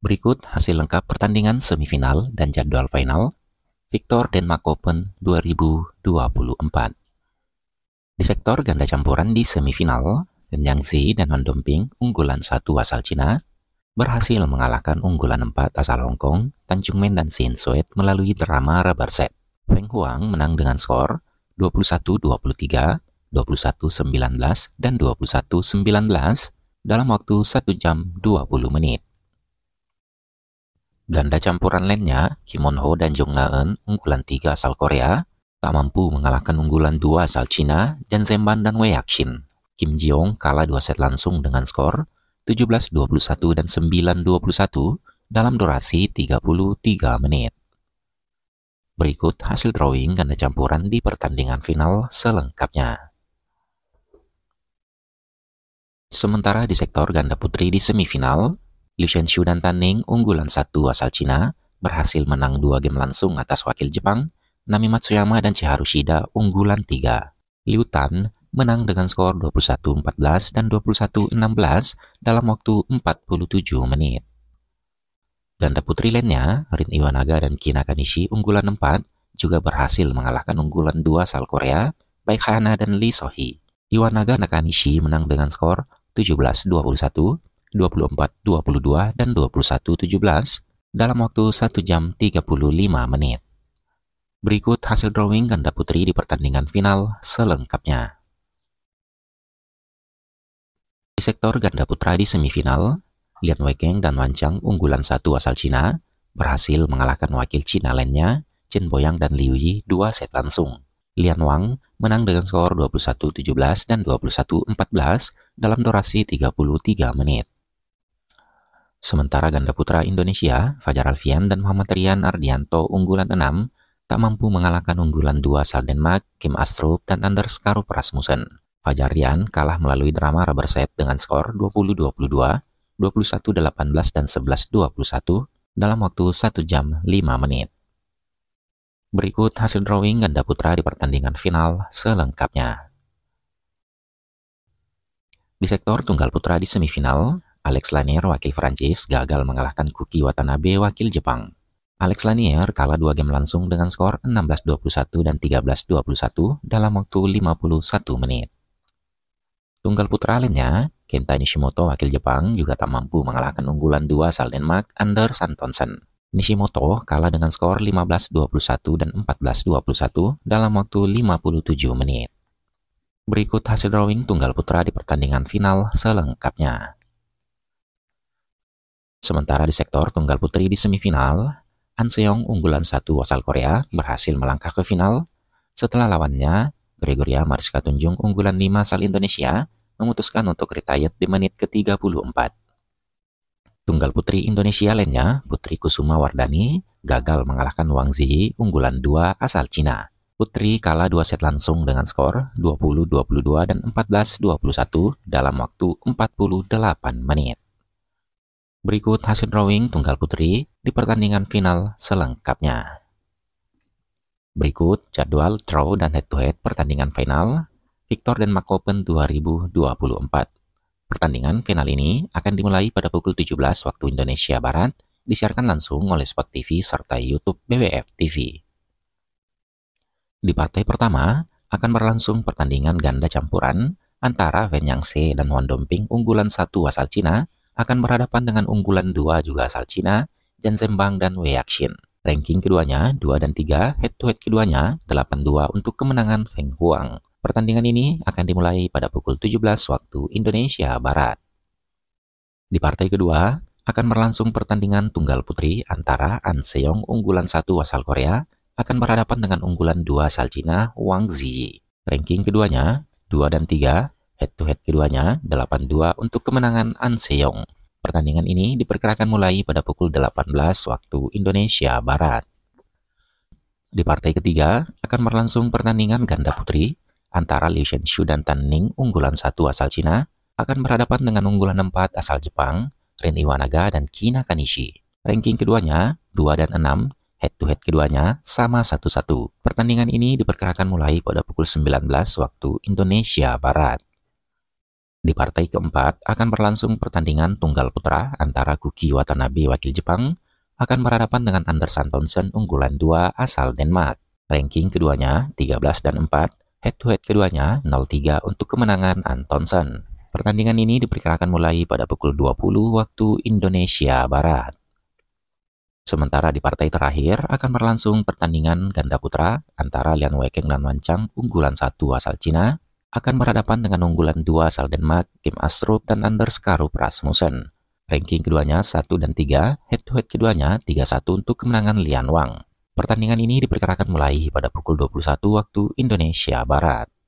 Berikut hasil lengkap pertandingan semifinal dan jadwal final Victor Denmark Open 2024. Di sektor ganda campuran di semifinal, Chen Yangzi dan Han Dongping, unggulan satu asal Cina, berhasil mengalahkan unggulan empat asal Hong Kong, Tanjung Men dan Sin Suet melalui drama rubber set. Feng Huang menang dengan skor 21-23, 21-19, dan 21-19 dalam waktu 1 jam 20 menit. Ganda campuran lainnya, Kim Won Ho dan Jung Na Eun, unggulan 3 asal Korea, tak mampu mengalahkan unggulan 2 asal Cina, Jan Zemban dan Wei Yakshin. Kim Yong kalah 2 set langsung dengan skor 17-21 dan 9-21 dalam durasi 33 menit. Berikut hasil drawing ganda campuran di pertandingan final selengkapnya. Sementara di sektor ganda putri di semifinal, Liu Shenshu dan Tan Ning, unggulan satu asal Cina, berhasil menang dua game langsung atas wakil Jepang, Nami Matsuyama dan Chiharu Shida unggulan tiga. Liu Tan menang dengan skor 21-14 dan 21-16 dalam waktu 47 menit. Ganda putri lainnya, Rin Iwanaga dan Kina Kanishi unggulan 4 juga berhasil mengalahkan unggulan 2 asal Korea, baik Hana dan Lee Sohee. Iwanaga Nakanishi menang dengan skor 17-21 24, 22, dan 21, 17 dalam waktu 1 jam 35 menit. Berikut hasil drawing ganda putri di pertandingan final selengkapnya. Di sektor ganda putra di semifinal, Lian Weikeng dan Wang Chang unggulan satu asal Cina berhasil mengalahkan wakil Cina lainnya, Chen Boyang dan Liu Yi dua set langsung. Lian Wang menang dengan skor 21-17 dan 21-14 dalam durasi 33 menit. Sementara ganda putra Indonesia, Fajar Alfian dan Muhammad Rian Ardianto unggulan 6 tak mampu mengalahkan unggulan 2 asal Denmark, Kim Astrup dan Anders Karup Rasmussen. Fajar Rian kalah melalui drama rubber set dengan skor 20-22, 21-18 dan 11-21 dalam waktu 1 jam 5 menit. Berikut hasil drawing ganda putra di pertandingan final selengkapnya. Di sektor tunggal putra di semifinal, Alex Lanier wakil Prancis gagal mengalahkan Kuki Watanabe wakil Jepang. Alex Lanier kalah dua game langsung dengan skor 16-21 dan 13-21 dalam waktu 51 menit. Tunggal putra lainnya, Kenta Nishimoto wakil Jepang juga tak mampu mengalahkan unggulan dua asal Denmark Anders Antonsen. Nishimoto kalah dengan skor 15-21 dan 14-21 dalam waktu 57 menit. Berikut hasil drawing tunggal putra di pertandingan final selengkapnya. Sementara di sektor tunggal putri di semifinal, An Seong unggulan satu asal Korea berhasil melangkah ke final setelah lawannya Gregoria Mariska Tunjung unggulan 5 asal Indonesia memutuskan untuk retire di menit ke-34. Tunggal putri Indonesia lainnya, Putri Kusuma Wardani, gagal mengalahkan Wang Zhi, unggulan dua asal Cina. Putri kalah dua set langsung dengan skor 20-22 dan 14-21 dalam waktu 48 menit. Berikut hasil drawing tunggal putri di pertandingan final selengkapnya. Berikut jadwal draw dan head-to-head pertandingan final Victor dan Mark 2024. Pertandingan final ini akan dimulai pada pukul 17 waktu Indonesia Barat, disiarkan langsung oleh Spot TV serta YouTube BWF TV. Di partai pertama, akan berlangsung pertandingan ganda campuran antara Wen Yangse dan Wan Dongping unggulan satu asal Cina akan berhadapan dengan unggulan dua juga asal Cina, Zembang dan Wei Yaxin. Ranking keduanya 2 dan 3, head-to-head keduanya 8-2 untuk kemenangan Feng Huang. Pertandingan ini akan dimulai pada pukul 17 waktu Indonesia Barat. Di partai kedua, akan berlangsung pertandingan tunggal putri antara An Seong unggulan 1 asal Korea akan berhadapan dengan unggulan 2 asal Cina Wang Ziyi. Ranking keduanya 2 dan 3, head to head keduanya 8-2 untuk kemenangan An Seong. Pertandingan ini diperkirakan mulai pada pukul 18 waktu Indonesia Barat. Di partai ketiga akan berlangsung pertandingan ganda putri antara Liu Shenshu dan Tan Ning unggulan satu asal Cina akan berhadapan dengan unggulan 4 asal Jepang, Rin Iwanaga dan Kina Kanishi. Ranking keduanya 2 dan 6 head to head keduanya sama satu-satu. Pertandingan ini diperkirakan mulai pada pukul 19 waktu Indonesia Barat. Di partai keempat akan berlangsung pertandingan tunggal putra antara Kuki Watanabe wakil Jepang akan berhadapan dengan Anderson Thompson unggulan 2 asal Denmark. Ranking keduanya 13 dan 4, head-to-head keduanya 0-3 untuk kemenangan Antonsen. Pertandingan ini diperkirakan mulai pada pukul 20 waktu Indonesia Barat. Sementara di partai terakhir akan berlangsung pertandingan ganda putra antara Lian Weikeng dan Wancang unggulan 1 asal Cina akan berhadapan dengan unggulan dua asal Denmark, Kim Astrup dan Anders Karup Rasmussen. Ranking keduanya 1 dan 3, head-to-head -head keduanya 3-1 untuk kemenangan Lian Wang. Pertandingan ini diperkirakan mulai pada pukul 21 waktu Indonesia Barat.